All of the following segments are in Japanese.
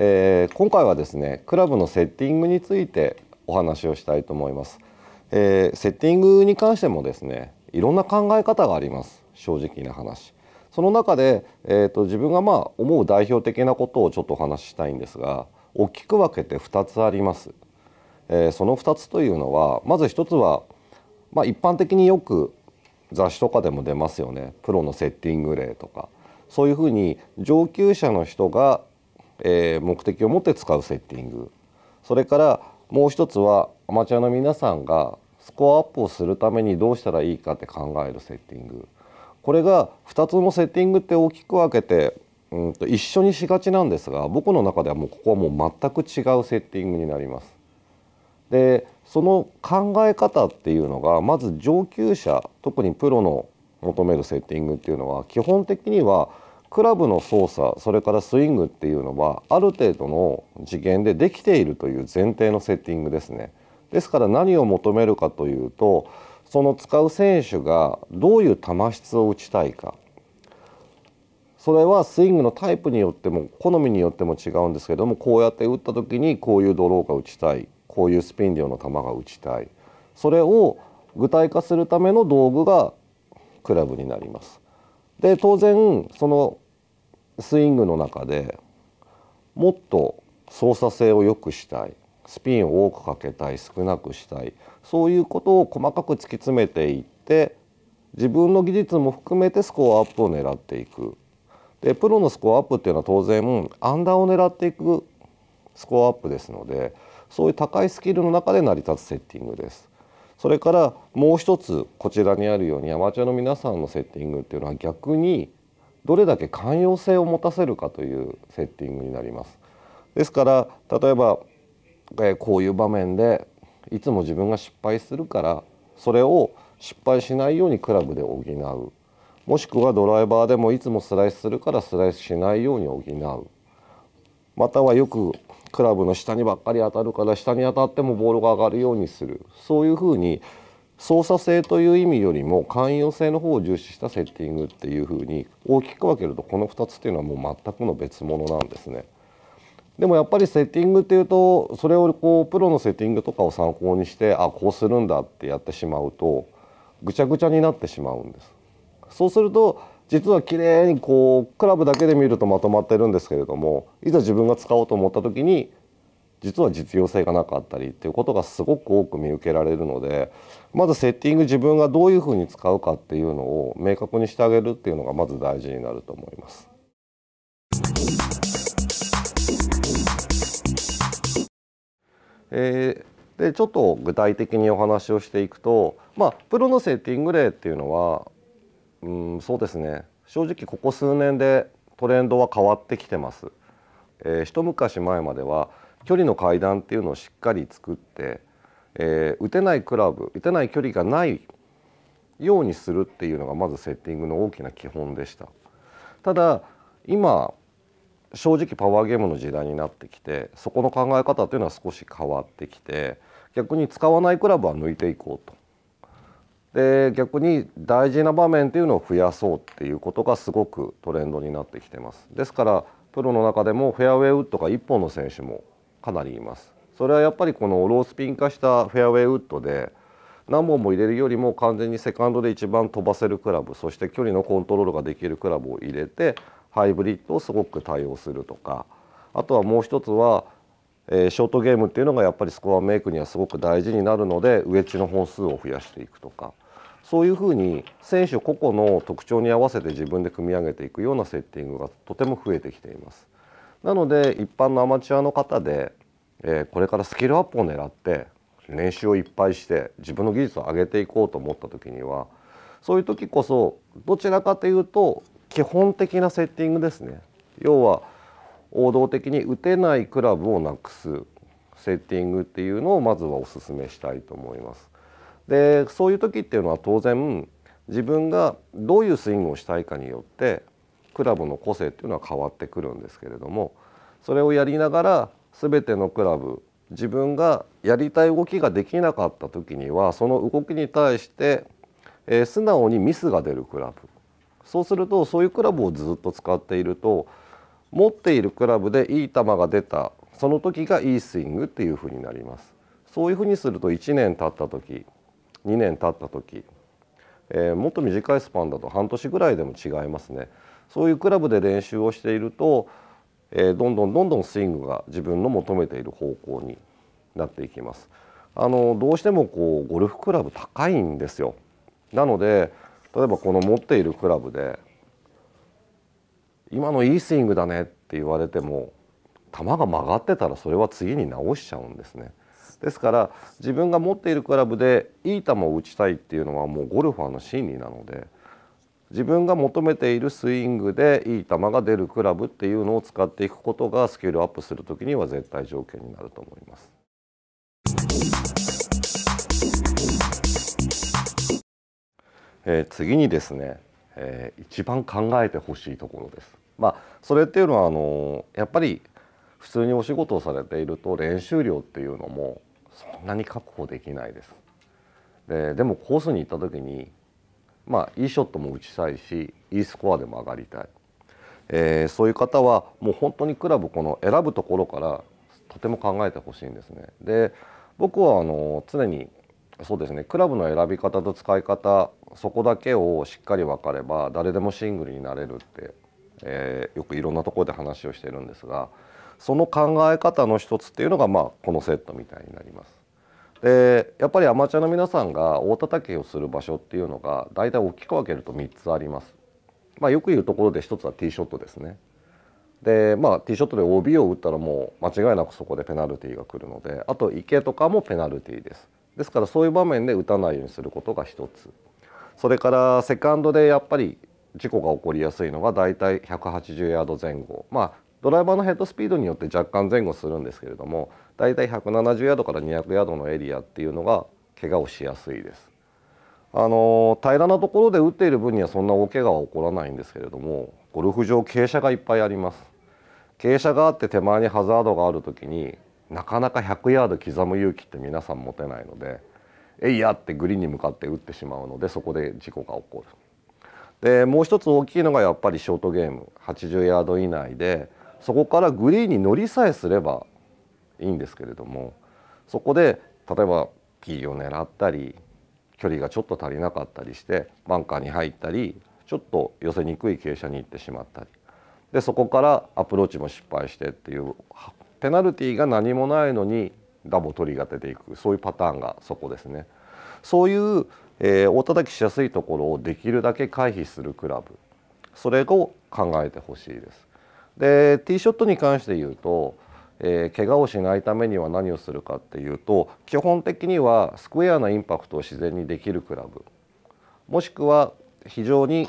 えー、今回はですねクラブのセッティングについてお話をしたいと思います、えー、セッティングに関してもですねいろんな考え方があります正直な話その中で、えーと、自分がまあ思う代表的なことをちょっとお話ししたいんですが大きく分けて2つあります、えー、その2つというのはまず1つは、まあ、一般的によく雑誌とかでも出ますよねプロのセッティング例とかそういうふうに上級者の人がえー、目的を持って使うセッティングそれからもう一つはアマチュアの皆さんがスコアアップをするためにどうしたらいいかって考えるセッティングこれが2つのセッティングって大きく分けてうんと一緒にしがちなんですが僕の中ではもうここはもう全く違うセッティングになります。でその考え方っていうのがまず上級者特にプロの求めるセッティングっていうのは基本的にはクラブの操作それからスイングっていうのはある程度の次元でできているという前提のセッティングですね。ですから何を求めるかというとその使う選手がどういう球質を打ちたいかそれはスイングのタイプによっても好みによっても違うんですけどもこうやって打った時にこういうドローが打ちたいこういうスピン量の球が打ちたいそれを具体化するための道具がクラブになります。で当然そのスイングの中でもっと操作性を良くしたいスピンを多くかけたい少なくしたいそういうことを細かく突き詰めていって自分の技術も含めてスコアアップを狙っていくでプロのスコアアップっていうのは当然アンダーを狙っていくスコアアップですのでそういう高いスキルの中で成り立つセッティングです。それからもう一つこちらにあるようにアマチュアの皆さんのセッティングっていうのは逆にどれだけ寛容性を持たせるかというセッティングになります。ですから例えば、えこういう場面でいつも自分が失敗するからそれを失敗しないようにクラブで補うもしくはドライバーでもいつもスライスするからスライスしないように補うまたはよくクラブの下にばっかり当たるから下に当たってもボールが上がるようにするそういうふうに操作性という意味よりも寛容性の方を重視したセッティングっていうふうに大きく分けるとこの2つっていうのはもう全くの別物なんですね。でもやっぱりセッティングっていうとそれをこうプロのセッティングとかを参考にしてあこうするんだってやってしまうとぐちゃぐちゃになってしまうんです。そうすると実は綺麗にこうクラブだけで見るとまとまってるんですけれどもいざ自分が使おうと思った時に実は実用性がなかったりっていうことがすごく多く見受けられるのでまずセッティング自分がどういうふうに使うかっていうのを明確にしてあげるっていうのがまず大事になると思います。えー、でちょっと具体的にお話をしていくと、まあ、プロのセッティング例っていうのはうんそうですね正直ここ数年でトレンドは変わってきてます、えー、一昔前までは距離の階段っていうのをしっかり作って、えー、打てないクラブ打てない距離がないようにするっていうのがまずセッティングの大きな基本でしたただ今正直パワーゲームの時代になってきてそこの考え方というのは少し変わってきて逆に使わないクラブは抜いていこうとで逆に大事な場面っていうのを増やそうっていうことがすごくトレンドになってきてますですからプロの中でもフェアウェイウッドが1本の選手もかなりいますそれはやっぱりこのロースピン化したフェアウェイウッドで何本も入れるよりも完全にセカンドで一番飛ばせるクラブそして距離のコントロールができるクラブを入れてハイブリッドをすごく対応するとかあとはもう一つは、えー、ショートゲームっていうのがやっぱりスコアメイクにはすごく大事になるのでウエッジの本数を増やしていくとか。そういうふうに選手個々の特徴に合わせて自分で組み上げていくようなセッティングがとても増えてきています。なので一般のアマチュアの方で、えー、これからスキルアップを狙って練習をいっぱいして自分の技術を上げていこうと思った時にはそういう時こそどちらかというと基本的なセッティングですね要は王道的に打てないクラブをなくすセッティングっていうのをまずはお勧めしたいと思います。でそういう時っていうのは当然自分がどういうスイングをしたいかによってクラブの個性っていうのは変わってくるんですけれどもそれをやりながら全てのクラブ自分がやりたい動きができなかった時にはその動きに対して、えー、素直にミスが出るクラブそうするとそういうクラブをずっと使っていると持っているクラブでいい球が出たその時がいいスイングっていう風になりますそういう風にすると1年経った時2年経った時、えー、もっと短いスパンだと半年ぐらいでも違いますね。そういうクラブで練習をしていると、えー、どんどんどんどんスイングが自分の求めている方向になっていきます。あのどうしてもこうゴルフクラブ高いんですよ。なので例えばこの持っているクラブで「今のいいスイングだね」って言われても球が曲がってたらそれは次に直しちゃうんですね。。ですから自分が持っているクラブでいい球を打ちたいっていうのはもうゴルファーの心理なので自分が求めているスイングでいい球が出るクラブっていうのを使っていくことがスキルアップする時には絶対条件になると思います。えー、次にですね、えー、一番考えてほしいところです。まあ、それっていうのはあのやっぱり普通にお仕事をされていると練習量っていうのもそんなに確保できないですででもコースに行った時にまあいいショットも打ちたいしいいスコアでも上がりたい、えー、そういう方はもう本当にクラブこの選ぶところからとても考えてほしいんですねで僕はあの常にそうですねクラブの選び方と使い方そこだけをしっかり分かれば誰でもシングルになれるってえー、よくいろんなところで話をしているんですがその考え方の一つっていうのが、まあ、このセットみたいになります。でやっぱりアマチュアの皆さんが大叩きをする場所っていうのが大体大きく分けると3つあります。まあ、よく言うところで1つはティーショットですね。でまあティーショットで OB を打ったらもう間違いなくそこでペナルティーが来るのであと池とかもペナルティーです。ですからそういう場面で打たないようにすることが1つ。それからセカンドでやっぱり事故が起こりやすいのが大体180ヤード前後まあドライバーのヘッドスピードによって若干前後するんですけれども大体170ヤードから200ヤードのエリアっていうのが怪我をしやすいです。あの平らなところで打っている分にはそんな大怪我は起こらないんですけれどもゴルフ場傾斜がいっぱいあります傾斜があって手前にハザードがある時になかなか100ヤード刻む勇気って皆さん持てないので「えいや!」ってグリーンに向かって打ってしまうのでそこで事故が起こる。でもう一つ大きいのがやっぱりショートゲーム80ヤード以内でそこからグリーンに乗りさえすればいいんですけれどもそこで例えばピーを狙ったり距離がちょっと足りなかったりしてバンカーに入ったりちょっと寄せにくい傾斜に行ってしまったりでそこからアプローチも失敗してっていうペナルティーが何もないのにダボ取りが出ていくそういうパターンがそこですね。そういうえー、大叩きしやすいところをできるだけ回避するクラブそれを考えてほしいです。でティーショットに関して言うと、えー、怪我をしないためには何をするかっていうと基本的にはスクエアなインパクトを自然にできるクラブもしくは非常に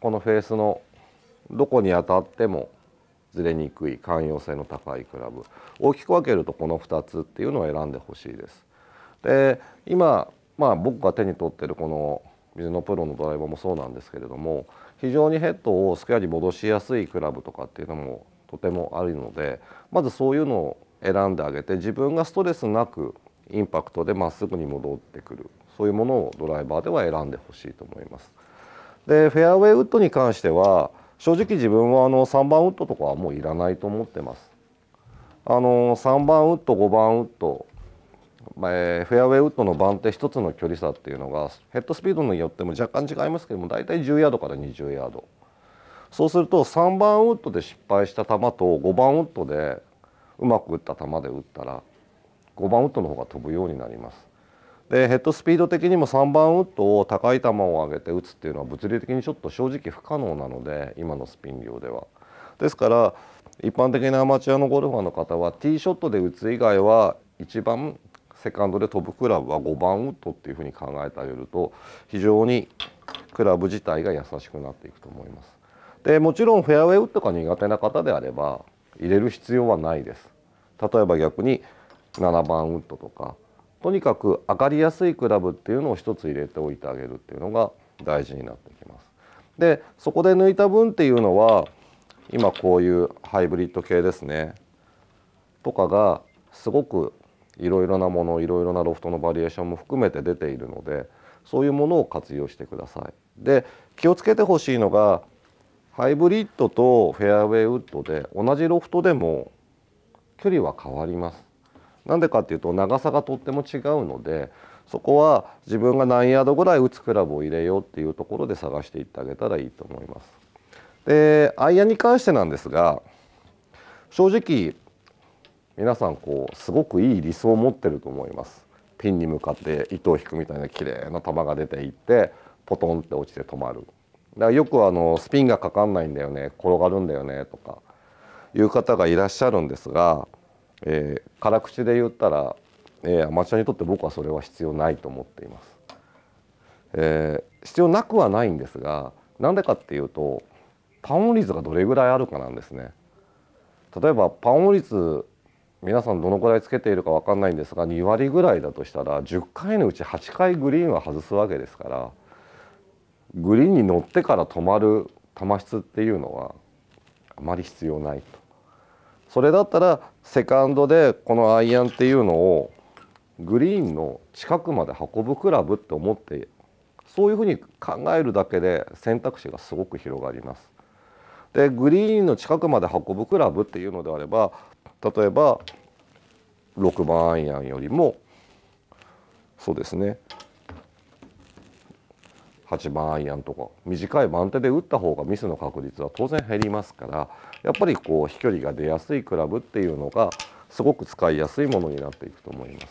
このフェースのどこに当たってもずれにくい寛容性の高いクラブ大きく分けるとこの2つっていうのを選んでほしいです。で今まあ、僕が手に取ってるこの水のプロのドライバーもそうなんですけれども非常にヘッドをスクエアに戻しやすいクラブとかっていうのもとてもあるのでまずそういうのを選んであげて自分がストレスなくインパクトでまっすぐに戻ってくるそういうものをドライバーでは選んでほしいと思います。でフェアウェイウッドに関しては正直自分はあの3番ウッドとかはもういらないと思ってます。あの3番ウッド5番ウッドフェアウェイウッドの番手一つの距離差っていうのがヘッドスピードによっても若干違いますけども大体10ヤードから20ヤードそうすると3番ウッドで失敗した球と5番ウッドでうまく打った球で打ったら5番ウッドの方が飛ぶようになりますでヘッドスピード的にも3番ウッドを高い球を上げて打つっていうのは物理的にちょっと正直不可能なので今のスピン量では。ですから一般的なアマチュアのゴルファーの方はティーショットで打つ以外は一番セカンドで飛ぶクラブは5番ウッドっていうふうに考えてあげると非常にクラブ自体が優しくなっていくと思います。でもちろんフェアウェイウッドが苦手な方であれば入れる必要はないです。例えば逆に7番ウッドとかとにかく上がりやすいクラブっていうのを1つ入れておいてあげるっていうのが大事になってきます。でそこで抜いた分っていうのは今こういうハイブリッド系ですねとかがすごくいろいろなものいろいろなロフトのバリエーションも含めて出ているのでそういうものを活用してください。で気をつけてほしいのがハイブリッドとフェアウェイウッドで同じロフトでも距離は変わります。なんでかっていうと長さがとっても違うのでそこは自分が何ヤードぐらい打つクラブを入れようっていうところで探していってあげたらいいと思います。でアイアンに関してなんですが正直皆さんこうすごくいい理想を持ってると思いますピンに向かって糸を引くみたいな綺麗な球が出ていってポトンって落ちて止まるだからよくあのスピンがかかんないんだよね転がるんだよねとかいう方がいらっしゃるんですが、えー、辛口で言ったら、えー、アマチュアにとって僕はそれは必要ないと思っています、えー、必要なくはないんですがなんでかっていうとパンオ率がどれぐらいあるかなんですね例えばパンオ率皆さんどのくらいつけているか分かんないんですが2割ぐらいだとしたら10回のうち8回グリーンは外すわけですからグリーンに乗ってから止まる球質っていうのはあまり必要ないと。それだったらセカンドでこのアイアンっていうのをグリーンの近くまで運ぶクラブって思ってそういうふうに考えるだけで選択肢がすごく広がります。でグリーンの近くまで運ぶクラブっていうのであれば例えば6番アイアンよりもそうですね8番アイアンとか短い番手で打った方がミスの確率は当然減りますからやっぱりこう飛距離が出やすいクラブっていうのがすごく使いやすいものになっていくと思います。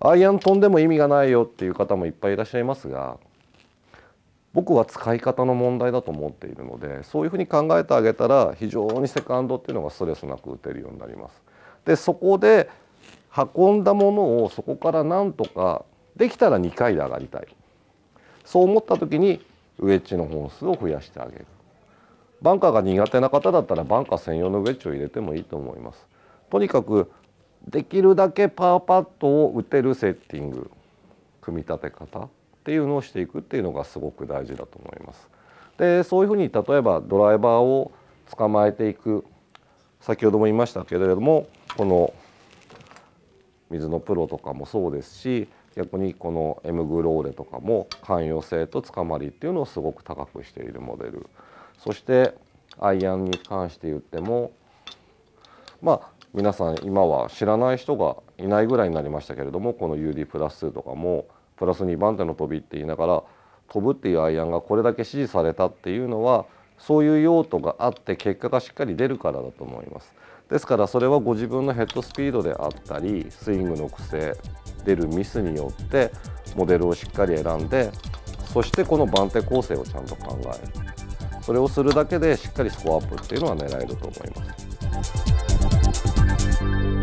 アイアン飛んでも意味がないよっていう方もいっぱいいらっしゃいますが僕は使い方の問題だと思っているのでそういうふうに考えてあげたら非常にセカンドっていうのがストレスなく打てるようになります。でそこで運んだものをそこからなんとかできたら2回で上がりたいそう思った時にウエッジの本数を増やしてあげるバンカーが苦手な方だったらバンカー専用のウエッジを入れてもいいと思いますとにかくできるだけパーパットを打てるセッティング組み立て方っていうのをしていくっていうのがすごく大事だと思います。でそういうふうに例えばドライバーを捕まえていく先ほども言いましたけれどもこの水のプロとかもそうですし逆にこのエムグローレとかも寛容性と捕まりっていうのをすごく高くしているモデルそしてアイアンに関して言ってもまあ皆さん今は知らない人がいないぐらいになりましたけれどもこの UD プラス2とかもプラス2番手の飛びって言いながら飛ぶっていうアイアンがこれだけ支持されたっていうのはそういう用途があって結果がしっかり出るからだと思います。ですからそれはご自分のヘッドスピードであったりスイングの癖出るミスによってモデルをしっかり選んでそしてこの番手構成をちゃんと考えるそれをするだけでしっかりスコアアップっていうのは狙えると思います。